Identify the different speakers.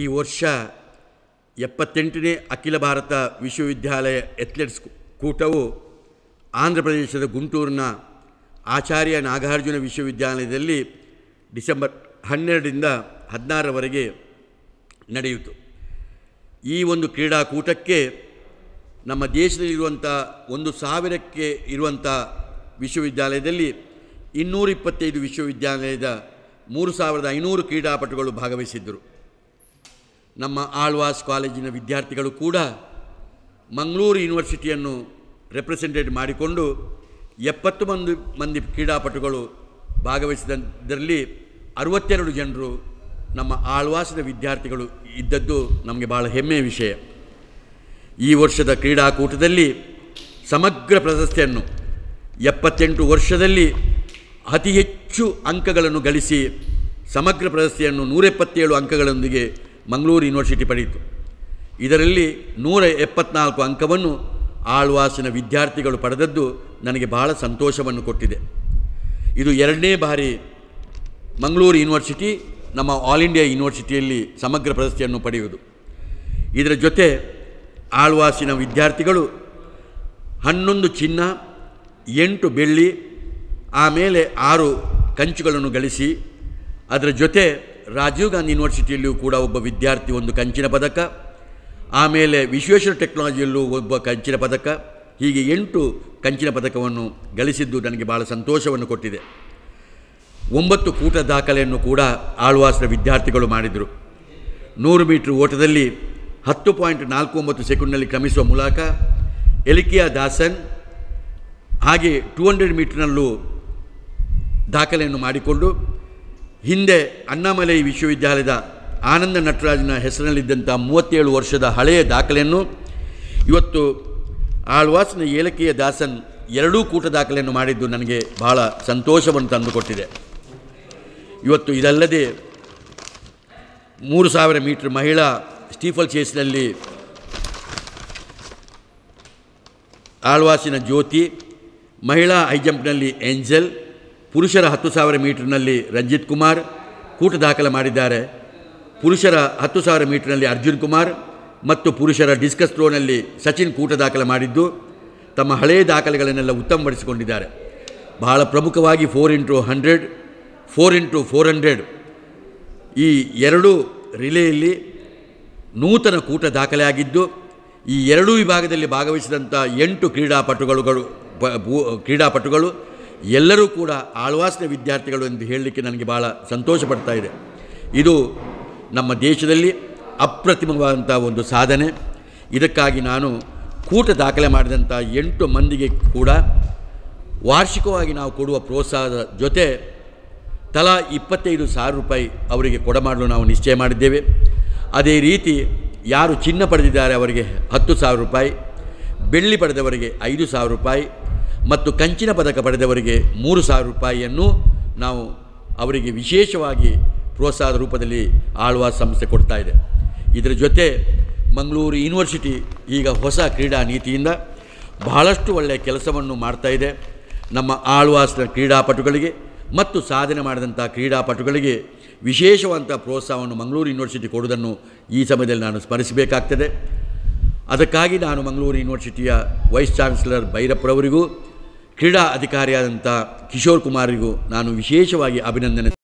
Speaker 1: ಈ ವರ್ಷ ಎಪ್ಪತ್ತೆಂಟನೇ ಅಖಿಲ ಭಾರತ ವಿಶ್ವವಿದ್ಯಾಲಯ ಎಥ್ಲೆಟ್ಸ್ ಕೂಟವು ಆಂಧ್ರ ಪ್ರದೇಶದ ಗುಂಟೂರಿನ ಆಚಾರ್ಯ ನಾಗಾರ್ಜುನ ವಿಶ್ವವಿದ್ಯಾಲಯದಲ್ಲಿ ಡಿಸೆಂಬರ್ ಹನ್ನೆರಡರಿಂದ ಹದಿನಾರರವರೆಗೆ ನಡೆಯಿತು ಈ ಒಂದು ಕ್ರೀಡಾಕೂಟಕ್ಕೆ ನಮ್ಮ ದೇಶದಲ್ಲಿರುವಂಥ ಒಂದು ಸಾವಿರಕ್ಕೆ ಇರುವಂಥ ವಿಶ್ವವಿದ್ಯಾಲಯದಲ್ಲಿ ಇಪ್ಪತ್ತೈದು ವಿಶ್ವವಿದ್ಯಾಲಯದ ಮೂರು ಸಾವಿರದ ಐನೂರು ಕ್ರೀಡಾಪಟುಗಳು ಭಾಗವಹಿಸಿದ್ದರು ನಮ್ಮ ಆಳ್ವಾಸ್ ಕಾಲೇಜಿನ ವಿದ್ಯಾರ್ಥಿಗಳು ಕೂಡ ಮಂಗಳೂರು ಯೂನಿವರ್ಸಿಟಿಯನ್ನು ರೆಪ್ರೆಸೆಂಟೇಟ್ ಮಾಡಿಕೊಂಡು ಎಪ್ಪತ್ತು ಮಂದಿ ಮಂದಿ ಕ್ರೀಡಾಪಟುಗಳು ಭಾಗವಹಿಸಿದ್ದರಲ್ಲಿ ಅರವತ್ತೆರಡು ಜನರು ನಮ್ಮ ಆಳ್ವಾಸದ ವಿದ್ಯಾರ್ಥಿಗಳು ಇದ್ದದ್ದು ನಮಗೆ ಭಾಳ ಹೆಮ್ಮೆಯ ವಿಷಯ ಈ ವರ್ಷದ ಕ್ರೀಡಾಕೂಟದಲ್ಲಿ ಸಮಗ್ರ ಪ್ರಶಸ್ತಿಯನ್ನು ಎಪ್ಪತ್ತೆಂಟು ವರ್ಷದಲ್ಲಿ ಅತಿ ಹೆಚ್ಚು ಅಂಕಗಳನ್ನು ಗಳಿಸಿ ಸಮಗ್ರ ಪ್ರಶಸ್ತಿಯನ್ನು ನೂರೆಪ್ಪತ್ತೇಳು ಅಂಕಗಳೊಂದಿಗೆ ಮಂಗಳೂರು ಯೂನಿವರ್ಸಿಟಿ ಪಡೆಯಿತು ಇದರಲ್ಲಿ ನೂರ ಎಪ್ಪತ್ನಾಲ್ಕು ಅಂಕವನ್ನು ಆಳ್ವಾಸಿನ ವಿದ್ಯಾರ್ಥಿಗಳು ಪಡೆದದ್ದು ನನಗೆ ಬಹಳ ಸಂತೋಷವನ್ನು ಕೊಟ್ಟಿದೆ ಇದು ಎರಡನೇ ಬಾರಿ ಮಂಗಳೂರು ಯೂನಿವರ್ಸಿಟಿ ನಮ್ಮ ಆಲ್ ಇಂಡಿಯಾ ಯೂನಿವರ್ಸಿಟಿಯಲ್ಲಿ ಸಮಗ್ರ ಪ್ರಶಸ್ತಿಯನ್ನು ಪಡೆಯುವುದು ಇದರ ಜೊತೆ ಆಳ್ವಾಸಿನ ವಿದ್ಯಾರ್ಥಿಗಳು ಹನ್ನೊಂದು ಚಿನ್ನ ಎಂಟು ಬೆಳ್ಳಿ ಆಮೇಲೆ ಆರು ಕಂಚುಗಳನ್ನು ಗಳಿಸಿ ಅದರ ಜೊತೆ ರಾಜೀವ್ ಗಾಂಧಿ ಯೂನಿವರ್ಸಿಟಿಯಲ್ಲಿಯೂ ಕೂಡ ಒಬ್ಬ ವಿದ್ಯಾರ್ಥಿ ಒಂದು ಕಂಚಿನ ಪದಕ ಆಮೇಲೆ ವಿಶ್ವೇಶ್ವರ ಟೆಕ್ನಾಲಜಿಯಲ್ಲೂ ಒಬ್ಬ ಕಂಚಿನ ಪದಕ ಹೀಗೆ ಎಂಟು ಕಂಚಿನ ಪದಕವನ್ನು ಗಳಿಸಿದ್ದು ನನಗೆ ಭಾಳ ಸಂತೋಷವನ್ನು ಕೊಟ್ಟಿದೆ ಒಂಬತ್ತು ಕೂಟ ದಾಖಲೆಯನ್ನು ಕೂಡ ಆಳ್ವಾಸರ ವಿದ್ಯಾರ್ಥಿಗಳು ಮಾಡಿದರು ನೂರು ಮೀಟ್ರ್ ಓಟದಲ್ಲಿ ಹತ್ತು ಪಾಯಿಂಟ್ ನಾಲ್ಕು ಒಂಬತ್ತು ಸೆಕೆಂಡ್ನಲ್ಲಿ ಕ್ರಮಿಸುವ ಮೂಲಕ ಎಲಿಕಿಯಾ ದಾಸನ್ ಹಾಗೆ ಟೂ ಹಂಡ್ರೆಡ್ ಮೀಟ್ರ್ನಲ್ಲೂ ದಾಖಲೆಯನ್ನು ಮಾಡಿಕೊಂಡು ಹಿಂದೆ ಅಣ್ಣಾಮಲೈ ವಿಶ್ವವಿದ್ಯಾಲಯದ ಆನಂದ ನಟರಾಜನ ಹೆಸರಿನಲ್ಲಿದ್ದಂಥ ಮೂವತ್ತೇಳು ವರ್ಷದ ಹಳೆಯ ದಾಖಲೆಯನ್ನು ಇವತ್ತು ಆಳ್ವಾಸ್ನ ಏಲಕಿಯ ದಾಸನ್ ಎರಡೂ ಕೂಟ ದಾಖಲೆಯನ್ನು ಮಾಡಿದ್ದು ನನಗೆ ಬಹಳ ಸಂತೋಷವನ್ನು ತಂದುಕೊಟ್ಟಿದೆ ಇವತ್ತು ಇದಲ್ಲದೆ ಮೂರು ಸಾವಿರ ಮೀಟ್ರ್ ಮಹಿಳಾ ಸ್ಟೀಫಲ್ ಚೇಸ್ನಲ್ಲಿ ಆಳ್ವಾಸಿನ ಜ್ಯೋತಿ ಮಹಿಳಾ ಹೈಜಂಪ್ನಲ್ಲಿ ಏಂಜಲ್ ಪುರುಷರ ಹತ್ತು ಸಾವಿರ ಮೀಟರ್ನಲ್ಲಿ ರಂಜಿತ್ ಕುಮಾರ್ ಕೂಟ ದಾಖಲೆ ಮಾಡಿದ್ದಾರೆ ಪುರುಷರ ಹತ್ತು ಸಾವಿರ ಮೀಟರ್ನಲ್ಲಿ ಅರ್ಜುನ್ ಕುಮಾರ್ ಮತ್ತು ಪುರುಷರ ಡಿಸ್ಕಸ್ ಥ್ರೋನಲ್ಲಿ ಸಚಿನ್ ಕೂಟ ದಾಖಲೆ ಮಾಡಿದ್ದು ತಮ್ಮ ಹಳೆಯ ದಾಖಲೆಗಳನ್ನೆಲ್ಲ ಉತ್ತಮಪಡಿಸಿಕೊಂಡಿದ್ದಾರೆ ಬಹಳ ಪ್ರಮುಖವಾಗಿ four into hundred four into four hundred ಈ ಎರಡು ರಿಲೇಯಲ್ಲಿ ನೂತನ ಕೂಟ ದಾಖಲೆಯಾಗಿದ್ದು ಈ ಎರಡೂ ವಿಭಾಗದಲ್ಲಿ ಭಾಗವಹಿಸಿದಂಥ ಎಂಟು ಕ್ರೀಡಾಪಟುಗಳು ಕ್ರೀಡಾಪಟುಗಳು ಎಲ್ಲರೂ ಕೂಡ ಆಳ್ವಾಸ್ನ ವಿದ್ಯಾರ್ಥಿಗಳು ಎಂದು ಹೇಳಲಿಕ್ಕೆ ನನಗೆ ಭಾಳ ಸಂತೋಷ ಪಡ್ತಾ ಇದೆ ಇದು ನಮ್ಮ ದೇಶದಲ್ಲಿ ಅಪ್ರತಿಮವಾದಂಥ ಒಂದು ಸಾಧನೆ ಇದಕ್ಕಾಗಿ ನಾನು ಕೂಟ ದಾಖಲೆ ಮಾಡಿದಂಥ ಎಂಟು ಮಂದಿಗೆ ಕೂಡ ವಾರ್ಷಿಕವಾಗಿ ನಾವು ಕೊಡುವ ಪ್ರೋತ್ಸಾಹದ ಜೊತೆ ತಲಾ ಇಪ್ಪತ್ತೈದು ಸಾವಿರ ರೂಪಾಯಿ ಅವರಿಗೆ ಕೊಡಮಾಡಲು ನಾವು ನಿಶ್ಚಯ ಮಾಡಿದ್ದೇವೆ ಅದೇ ರೀತಿ ಯಾರು ಚಿನ್ನ ಪಡೆದಿದ್ದಾರೆ ಅವರಿಗೆ ಹತ್ತು ಸಾವಿರ ರೂಪಾಯಿ ಬೆಳ್ಳಿ ಪಡೆದವರಿಗೆ ಐದು ಸಾವಿರ ರೂಪಾಯಿ ಮತ್ತು ಕಂಚಿನ ಪದಕ ಪಡೆದವರಿಗೆ ಮೂರು ಸಾವಿರ ರೂಪಾಯಿಯನ್ನು ನಾವು ಅವರಿಗೆ ವಿಶೇಷವಾಗಿ ಪ್ರೋತ್ಸಾಹದ ರೂಪದಲ್ಲಿ ಆಳ್ವಾಸ್ ಸಂಸ್ಥೆ ಕೊಡ್ತಾ ಇದೆ ಇದರ ಜೊತೆ ಮಂಗಳೂರು ಯೂನಿವರ್ಸಿಟಿ ಈಗ ಹೊಸ ಕ್ರೀಡಾ ನೀತಿಯಿಂದ ಬಹಳಷ್ಟು ಒಳ್ಳೆಯ ಕೆಲಸವನ್ನು ಮಾಡ್ತಾ ಇದೆ ನಮ್ಮ ಆಳ್ವಾಸ್ನ ಕ್ರೀಡಾಪಟುಗಳಿಗೆ ಮತ್ತು ಸಾಧನೆ ಮಾಡಿದಂಥ ಕ್ರೀಡಾಪಟುಗಳಿಗೆ ವಿಶೇಷವಾದಂಥ ಪ್ರೋತ್ಸಾಹವನ್ನು ಮಂಗಳೂರು ಯೂನಿವರ್ಸಿಟಿ ಕೊಡುವುದನ್ನು ಈ ಸಮಯದಲ್ಲಿ ನಾನು ಸ್ಮರಿಸಬೇಕಾಗ್ತದೆ ಅದಕ್ಕಾಗಿ ನಾನು ಮಂಗಳೂರು ಯೂನಿವರ್ಸಿಟಿಯ ವೈಸ್ ಚಾನ್ಸಲರ್ ಭೈರಪ್ಪರವರಿಗೂ ಕ್ರೀಡಾ ಅಧಿಕಾರಿಯಾದಂಥ ಕಿಶೋರ್ ಕುಮಾರಿಗೂ ನಾನು ವಿಶೇಷವಾಗಿ ಅಭಿನಂದನೆ